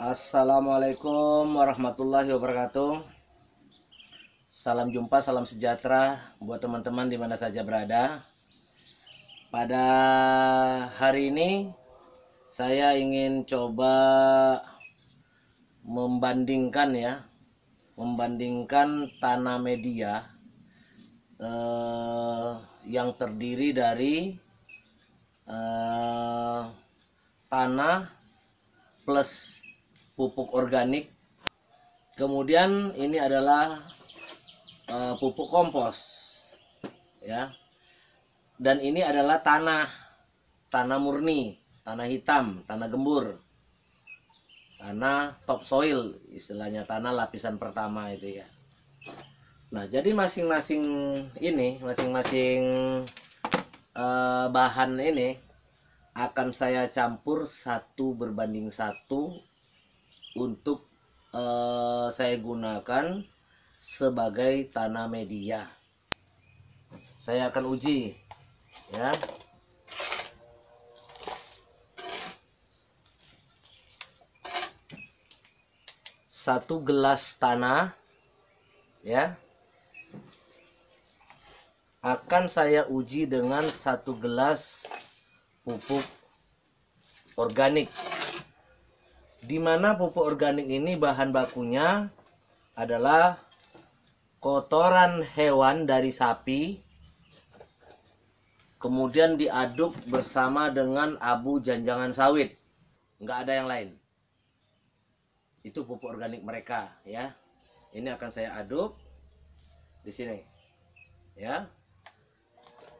Assalamualaikum warahmatullahi wabarakatuh. Salam jumpa, salam sejahtera buat teman-teman di mana saja berada. Pada hari ini saya ingin coba membandingkan ya, membandingkan tanah media eh, yang terdiri dari eh, tanah plus pupuk organik. Kemudian ini adalah uh, pupuk kompos. Ya. Dan ini adalah tanah tanah murni, tanah hitam, tanah gembur. Tanah topsoil istilahnya tanah lapisan pertama itu ya. Nah, jadi masing-masing ini, masing-masing eh, bahan ini akan saya campur satu berbanding satu untuk uh, saya gunakan sebagai tanah media saya akan uji ya satu gelas tanah ya akan saya uji dengan satu gelas pupuk organik di mana pupuk organik ini bahan bakunya adalah kotoran hewan dari sapi kemudian diaduk bersama dengan abu janjangan sawit nggak ada yang lain itu pupuk organik mereka ya ini akan saya aduk di sini ya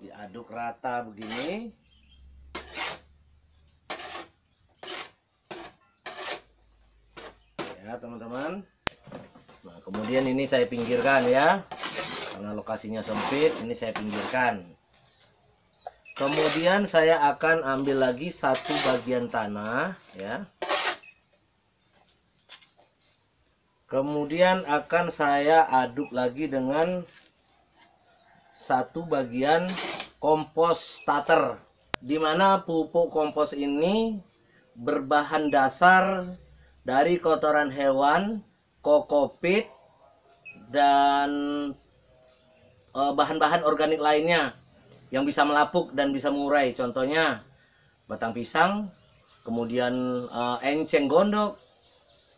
diaduk rata begini ya teman-teman nah kemudian ini saya pinggirkan ya karena lokasinya sempit ini saya pinggirkan kemudian saya akan ambil lagi satu bagian tanah ya kemudian akan saya aduk lagi dengan satu bagian kompos starter dimana pupuk kompos ini berbahan dasar dari kotoran hewan, kokopit, dan eh, bahan-bahan organik lainnya yang bisa melapuk dan bisa mengurai. Contohnya batang pisang, kemudian eh, enceng gondok,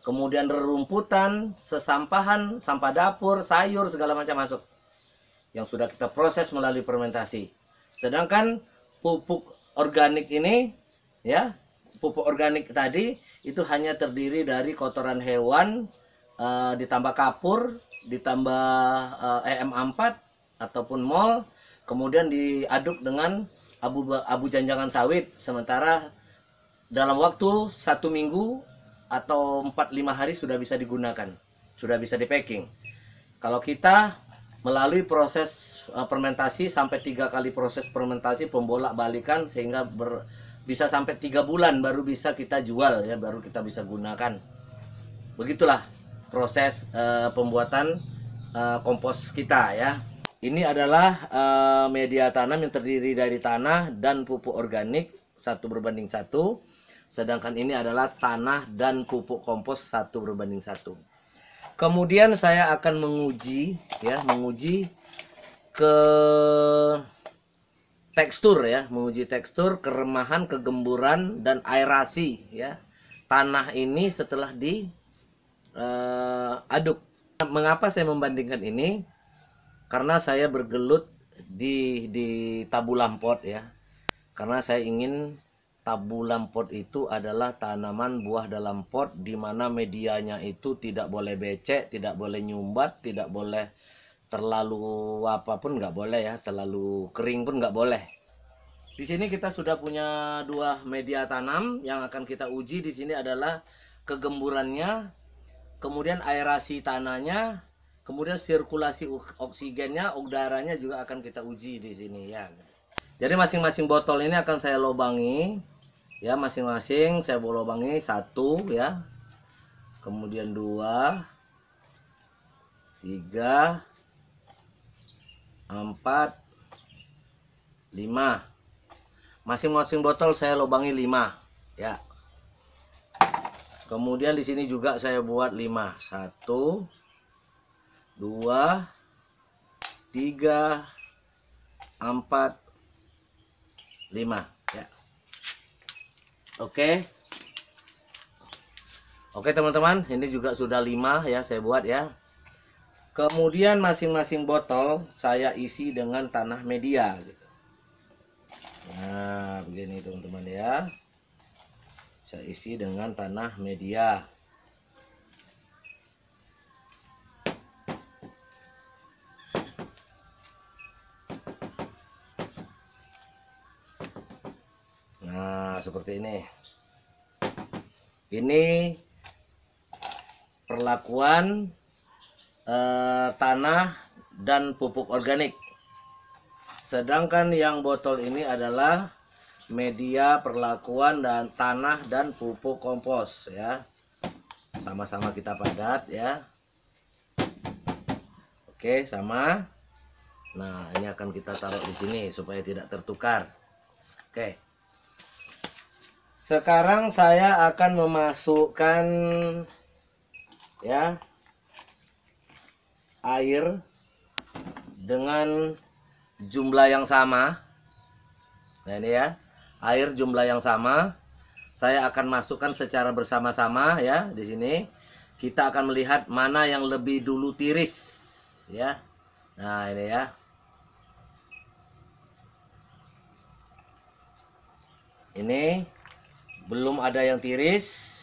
kemudian rerumputan, sesampahan, sampah dapur, sayur, segala macam masuk yang sudah kita proses melalui fermentasi. Sedangkan pupuk organik ini ya pupuk organik tadi itu hanya terdiri dari kotoran hewan uh, ditambah kapur, ditambah uh, eh, EM4 ataupun mol, kemudian diaduk dengan abu abu janjangan sawit. Sementara dalam waktu satu minggu atau 4-5 hari sudah bisa digunakan, sudah bisa di packing. Kalau kita melalui proses eh, fermentasi sampai tiga kali proses fermentasi pembolak balikan sehingga ber, bisa sampai tiga bulan baru bisa kita jual ya baru kita bisa gunakan begitulah proses uh, pembuatan uh, kompos kita ya ini adalah uh, media tanam yang terdiri dari tanah dan pupuk organik satu berbanding satu sedangkan ini adalah tanah dan pupuk kompos satu berbanding satu kemudian saya akan menguji ya menguji ke tekstur ya, menguji tekstur, keremahan, kegemburan dan aerasi ya. Tanah ini setelah di uh, aduk. Mengapa saya membandingkan ini? Karena saya bergelut di di tabu lampot ya. Karena saya ingin tabu lampot itu adalah tanaman buah dalam pot di mana medianya itu tidak boleh becek, tidak boleh nyumbat, tidak boleh terlalu apapun nggak boleh ya terlalu kering pun nggak boleh di sini kita sudah punya dua media tanam yang akan kita uji di sini adalah kegemburannya kemudian aerasi tanahnya kemudian sirkulasi oksigennya udaranya juga akan kita uji di sini ya jadi masing-masing botol ini akan saya lobangi ya masing-masing saya lobangi satu ya kemudian dua tiga empat lima masing-masing botol saya lubangi 5 ya kemudian di sini juga saya buat lima satu dua tiga empat lima ya oke oke teman-teman ini juga sudah 5 ya saya buat ya Kemudian masing-masing botol saya isi dengan tanah media gitu. Nah, begini teman-teman ya. Saya isi dengan tanah media. Nah, seperti ini. Ini perlakuan eh, tanah dan pupuk organik. Sedangkan yang botol ini adalah media perlakuan dan tanah dan pupuk kompos ya. Sama-sama kita padat ya. Oke, sama. Nah, ini akan kita taruh di sini supaya tidak tertukar. Oke. Sekarang saya akan memasukkan ya air dengan jumlah yang sama nah ini ya air jumlah yang sama saya akan masukkan secara bersama-sama ya di sini kita akan melihat mana yang lebih dulu tiris ya nah ini ya ini belum ada yang tiris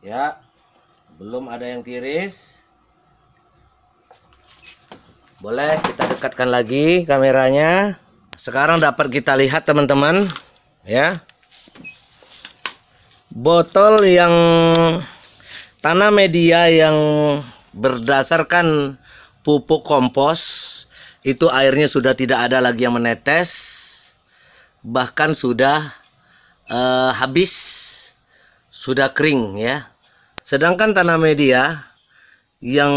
ya belum ada yang tiris boleh kita dekatkan lagi kameranya sekarang dapat kita lihat teman-teman ya botol yang tanah media yang berdasarkan pupuk kompos itu airnya sudah tidak ada lagi yang menetes bahkan sudah uh, habis sudah kering ya Sedangkan tanah media yang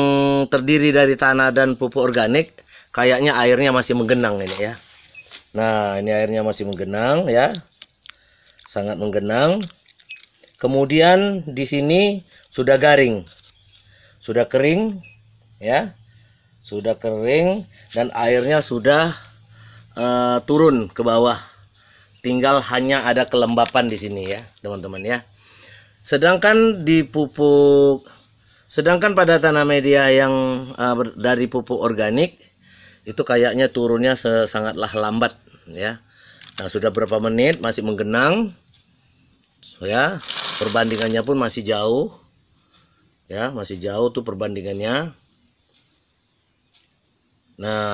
terdiri dari tanah dan pupuk organik kayaknya airnya masih menggenang ini ya. Nah, ini airnya masih menggenang ya. Sangat menggenang. Kemudian di sini sudah garing. Sudah kering ya. Sudah kering dan airnya sudah uh, turun ke bawah. Tinggal hanya ada kelembapan di sini ya, teman-teman ya. Sedangkan di pupuk sedangkan pada tanah media yang uh, dari pupuk organik itu kayaknya turunnya sangatlah lambat ya. Nah, sudah berapa menit masih menggenang. Ya, perbandingannya pun masih jauh. Ya, masih jauh tuh perbandingannya. Nah,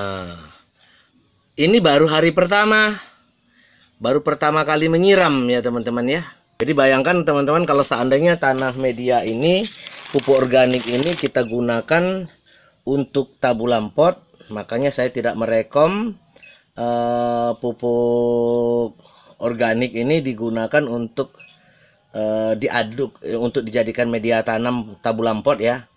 ini baru hari pertama. Baru pertama kali menyiram ya, teman-teman ya. Jadi bayangkan teman-teman kalau seandainya tanah media ini pupuk organik ini kita gunakan untuk tabu lampot, makanya saya tidak merekom uh, pupuk organik ini digunakan untuk uh, diaduk eh, untuk dijadikan media tanam tabu lampot ya.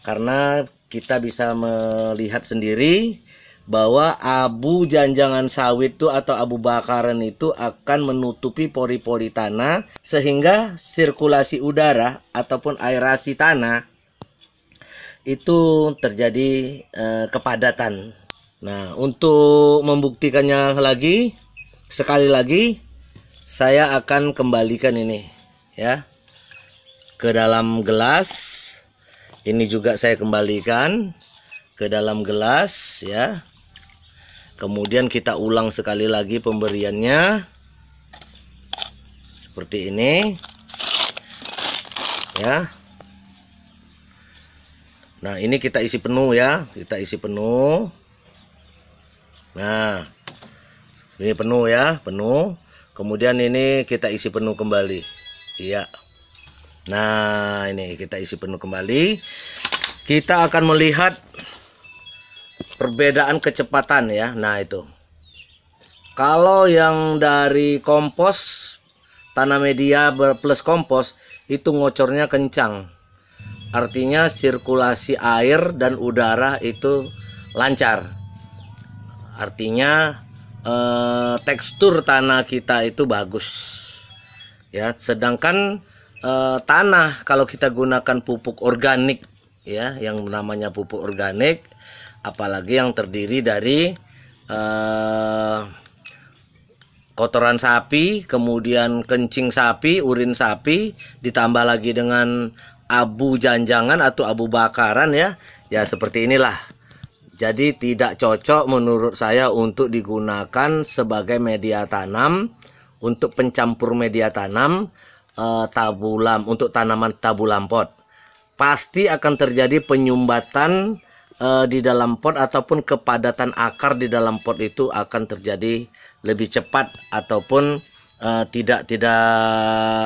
Karena kita bisa melihat sendiri bahwa abu janjangan sawit itu atau abu bakaran itu akan menutupi pori-pori tanah sehingga sirkulasi udara ataupun aerasi tanah itu terjadi eh, kepadatan. Nah, untuk membuktikannya lagi sekali lagi saya akan kembalikan ini ya ke dalam gelas. Ini juga saya kembalikan ke dalam gelas ya kemudian kita ulang sekali lagi pemberiannya seperti ini ya nah ini kita isi penuh ya kita isi penuh nah ini penuh ya penuh kemudian ini kita isi penuh kembali iya nah ini kita isi penuh kembali kita akan melihat perbedaan kecepatan ya nah itu kalau yang dari kompos tanah media plus kompos itu ngocornya kencang artinya sirkulasi air dan udara itu lancar artinya eh, tekstur tanah kita itu bagus ya sedangkan eh, tanah kalau kita gunakan pupuk organik ya yang namanya pupuk organik apalagi yang terdiri dari eh, kotoran sapi, kemudian kencing sapi, urin sapi, ditambah lagi dengan abu janjangan atau abu bakaran ya. Ya seperti inilah. Jadi tidak cocok menurut saya untuk digunakan sebagai media tanam untuk pencampur media tanam eh, tabulam untuk tanaman tabulam pot. Pasti akan terjadi penyumbatan uh, di dalam pot ataupun kepadatan akar di dalam pot itu akan terjadi lebih cepat ataupun uh, tidak tidak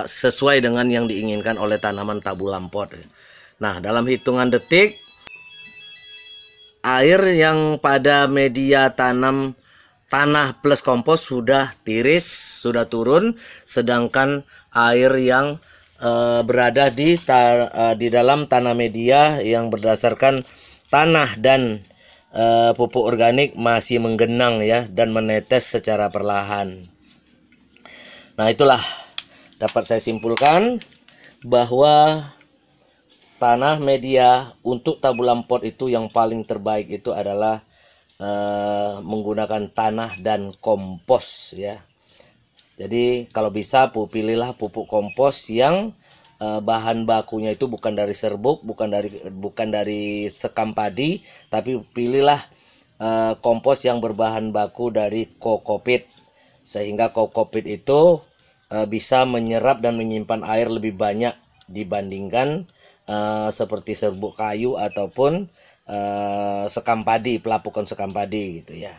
sesuai dengan yang diinginkan oleh tanaman tabulam pot. Nah, dalam hitungan detik air yang pada media tanam tanah plus kompos sudah tiris, sudah turun, sedangkan air yang uh, berada di ta, uh, di dalam tanah media yang berdasarkan tanah dan e, pupuk organik masih menggenang ya dan menetes secara perlahan. Nah, itulah dapat saya simpulkan bahwa tanah media untuk tabu pot itu yang paling terbaik itu adalah e, menggunakan tanah dan kompos ya. Jadi kalau bisa pilihlah pupuk kompos yang Eh, bahan bakunya itu bukan dari serbuk, bukan dari bukan dari sekam padi, tapi pilihlah eh, kompos yang berbahan baku dari kokopit sehingga kokopit itu eh, bisa menyerap dan menyimpan air lebih banyak dibandingkan seperti serbuk kayu ataupun sekam padi, pelapukan sekam padi gitu ya.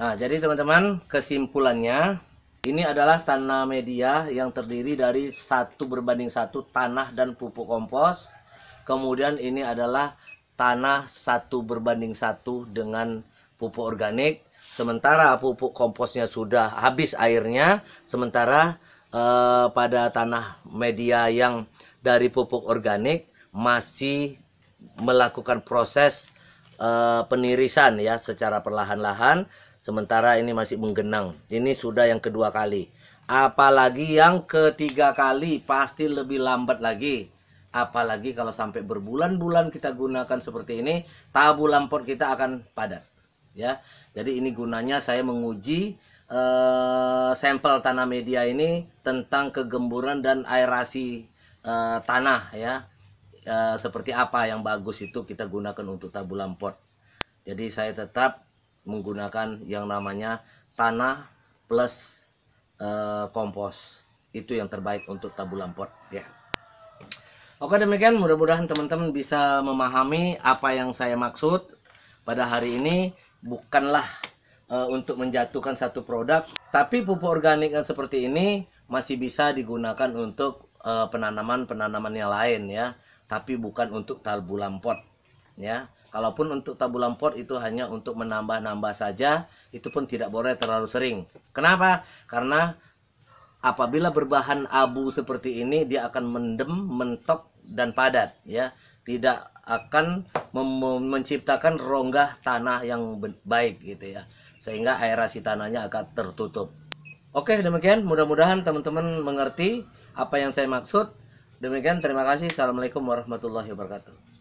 Nah, jadi teman-teman, kesimpulannya ini adalah tanah media yang terdiri dari satu berbanding satu tanah dan pupuk kompos. Kemudian ini adalah tanah satu berbanding satu dengan pupuk organik. Sementara pupuk komposnya sudah habis airnya, sementara eh, pada tanah media yang dari pupuk organik masih melakukan proses eh, penirisan ya secara perlahan-lahan Sementara ini masih menggenang. Ini sudah yang kedua kali. Apalagi yang ketiga kali pasti lebih lambat lagi. Apalagi kalau sampai berbulan-bulan kita gunakan seperti ini, tabu lampot kita akan padat. Ya. Jadi ini gunanya saya menguji eh, sampel tanah media ini tentang kegemburan dan aerasi eh, tanah ya. Eh, seperti apa yang bagus itu kita gunakan untuk tabu lampot. Jadi saya tetap menggunakan yang namanya tanah plus uh, kompos itu yang terbaik untuk tabu pot ya oke demikian mudah-mudahan teman-teman bisa memahami apa yang saya maksud pada hari ini bukanlah e, untuk menjatuhkan satu produk tapi pupuk organik yang seperti ini masih bisa digunakan untuk eh, penanaman-penanaman yang lain ya tapi bukan untuk tabu lampot ya Kalaupun untuk tabu lampor itu hanya untuk menambah-nambah saja, itu pun tidak boleh terlalu sering. Kenapa? Karena apabila berbahan abu seperti ini dia akan mendem, mentok dan padat ya. Tidak akan menciptakan rongga tanah yang baik gitu ya. Sehingga aerasi tanahnya akan tertutup. Oke, demikian mudah-mudahan teman-teman mengerti apa yang saya maksud. Demikian terima kasih. Assalamualaikum warahmatullahi wabarakatuh.